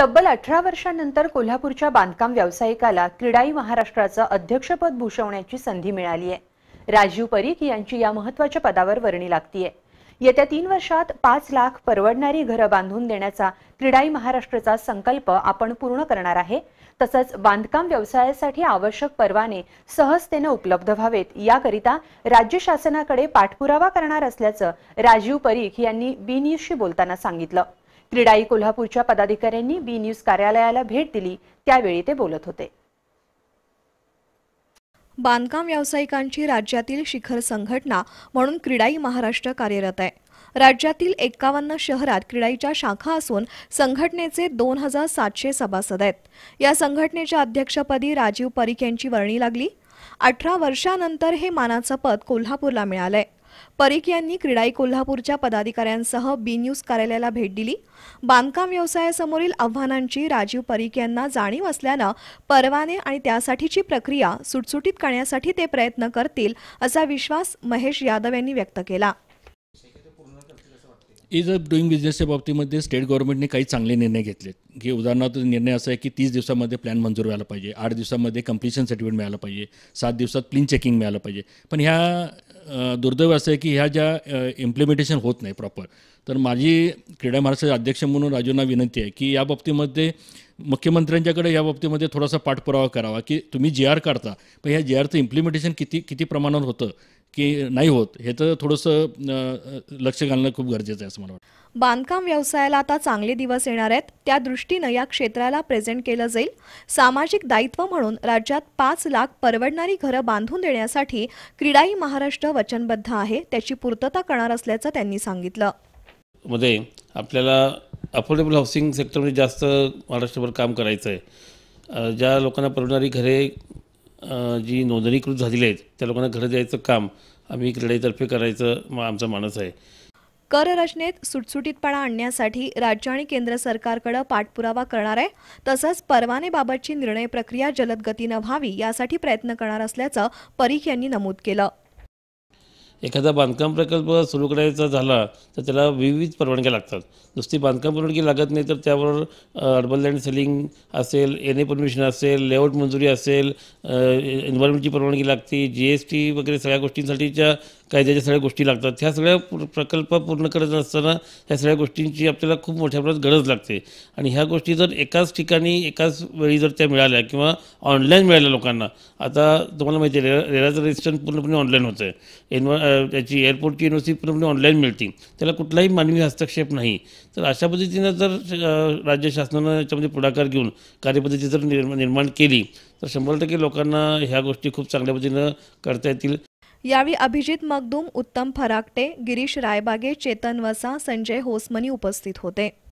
तब्बल अठरा वर्षांनंतर कोल्हापूरच्या बांधकाम व्यावसायिकाला क्रीडाई महाराष्ट्राचं अध्यक्षपद भूषवण्याची संधी मिळाली आहे राजीव परीख यांची या महत्वाच्या पदावर वर्णी लागतीय येत्या तीन वर्षात पाच लाख परवडणारी घरं बांधून देण्याचा क्रीडाई महाराष्ट्राचा संकल्प आपण पूर्ण करणार आहे तसंच बांधकाम व्यवसायासाठी आवश्यक परवाने सहजतेनं उपलब्ध व्हावेत याकरिता राज्य शासनाकडे पाठपुरावा करणार असल्याचं राजीव परीख यांनी न्यूजशी बोलताना सांगितलं क्रीडाई कोल्हापूरच्या पदाधिकाऱ्यांनी बी न्यूज कार्यालयाला भेट दिली त्यावेळी ते बोलत होते बांधकाम व्यावसायिकांची राज्यातील शिखर संघटना म्हणून क्रीडाई महाराष्ट्र कार्यरत आहे राज्यातील एक्कावन्न शहरात क्रीडाईच्या शाखा असून संघटनेचे दोन हजार सातशे सभासद आहेत या संघटनेच्या अध्यक्षपदी राजीव परीख यांची वर्णी लागली अठरा वर्षानंतर हे मानाचं पद कोल्हापूरला मिळालंय परिक यांनी क्रीडाई कोल्हापूरच्या पदाधिकाऱ्यांसह बी न्यूज कार्यालयाला भेट दिली बांधकाम व्यवसायासमोरील आव्हानांची राजीव परीख यांना जाणीव असल्यानं परवाने आणि त्यासाठीची प्रक्रिया सुटसुटीत करण्यासाठी ते प्रयत्न करतील असा विश्वास महेश यादव यांनी व्यक्त केला इज अ डुईंग बिझनेसच्या बाबतीमध्ये स्टेट गव्हर्नमेंटने काही चांगले निर्णय घेतलेत की उदाहरणार्थ निर्णय असा आहे की तीस दिवसामध्ये प्लॅन मंजूर व्हायला पाहिजे आठ दिवसामध्ये कम्प्लिशन सर्टिफिकेट मिळालं पाहिजे सात दिवसात क्लीन चेकिंग मिळालं पाहिजे पण ह्या दुर्दैव असं आहे की ह्या ज्या इम्प्लिमेंटेशन होत नाही प्रॉपर तर माझी क्रीडा महाराष्ट्राचे अध्यक्ष म्हणून राजूंना विनंती आहे की या बाबतीमध्ये मुख्यमंत्र्यांच्याकडे या बाबतीमध्ये थोडासा पाठपुरावा करावा की तुम्ही जे आर काढता पण ह्या जे आरचं इम्प्लिमेंटेशन किती किती प्रमाणावर होतं की नाही होत हे तर थोडंसं लक्ष घालणं खूप गरजेचं आहे असं मला वाटतं बांधकाम व्यवसायाला आता चांगले दिवस येणार आहेत त्या दृष्टीनं या क्षेत्राला प्रेझेंट केलं जाईल सामाजिक दायित्व म्हणून राज्यात पाच लाख परवडणारी घरं बांधून देण्यासाठी क्रीडाई महाराष्ट्र वचनबद्ध आहे त्याची पूर्तता करणार असल्याचं त्यांनी सांगितलं मध्ये आपल्याला अफोर्डेबल हाऊसिंग सेक्टरमध्ये जास्त महाराष्ट्रभर काम करायचं आहे ज्या लोकांना परवडणारी घरे जी नोंदणीकृत झालेली आहेत त्या लोकांना घर द्यायचं काम आम्ही क्रीडाईतर्फे करायचं मग आमचा मानस आहे कर रचनेत सुटसुटीतपणा आणण्यासाठी राज्य आणि केंद्र सरकारकडे पाठपुरावा करणार आहे तसंच परवानेबाबतची निर्णय प्रक्रिया जलद गतीनं व्हावी यासाठी प्रयत्न करणार असल्याचं परीख यांनी नमूद केलं एखादा बांधकाम प्रकल्प सुरू करायचा झाला तर त्याला विविध परवानग्या लागतात नुसती बांधकाम परवानगी लागत नाही तर त्यावर अर्बन लँड सेलिंग असेल एन ए परमिशन असेल लेआउट मंजुरी असेल एन्व्हायरमेंटची परवानगी लागते जी एस टी वगैरे सगळ्या गोष्टींसाठीच्या कायद्याच्या सगळ्या गोष्टी लागतात ह्या सगळ्या प्रकल्प पूर्ण करत असताना ह्या सगळ्या गोष्टींची आपल्याला खूप मोठ्या प्रमाणात गरज लागते आणि ह्या गोष्टी जर एकाच ठिकाणी एकाच वेळी जर त्या मिळाल्या किंवा ऑनलाईन मिळाल्या लोकांना आता तुम्हाला माहिती आहे रेला रेराचं रजिस्ट्रेशन पूर्णपणे ऑनलाईन होतं आहे एन्व्हा त्याची एअरपोर्टची युनिव्हर्सिटी पूर्णपणे ऑनलाईन मिळते त्याला कुठलाही मानवी हस्तक्षेप नाही तर अशा पद्धतीनं जर राज्य शासनानं याच्यामध्ये पुढाकार घेऊन कार्यपद्धती जर निर्माण केली तर शंभर टक्के लोकांना ह्या गोष्टी खूप चांगल्या पद्धतीनं करता येतील यावेळी अभिजित मगदूम उत्तम फराकटे गिरीश रायबागे चेतन वसा संजय होसमनी उपस्थित होते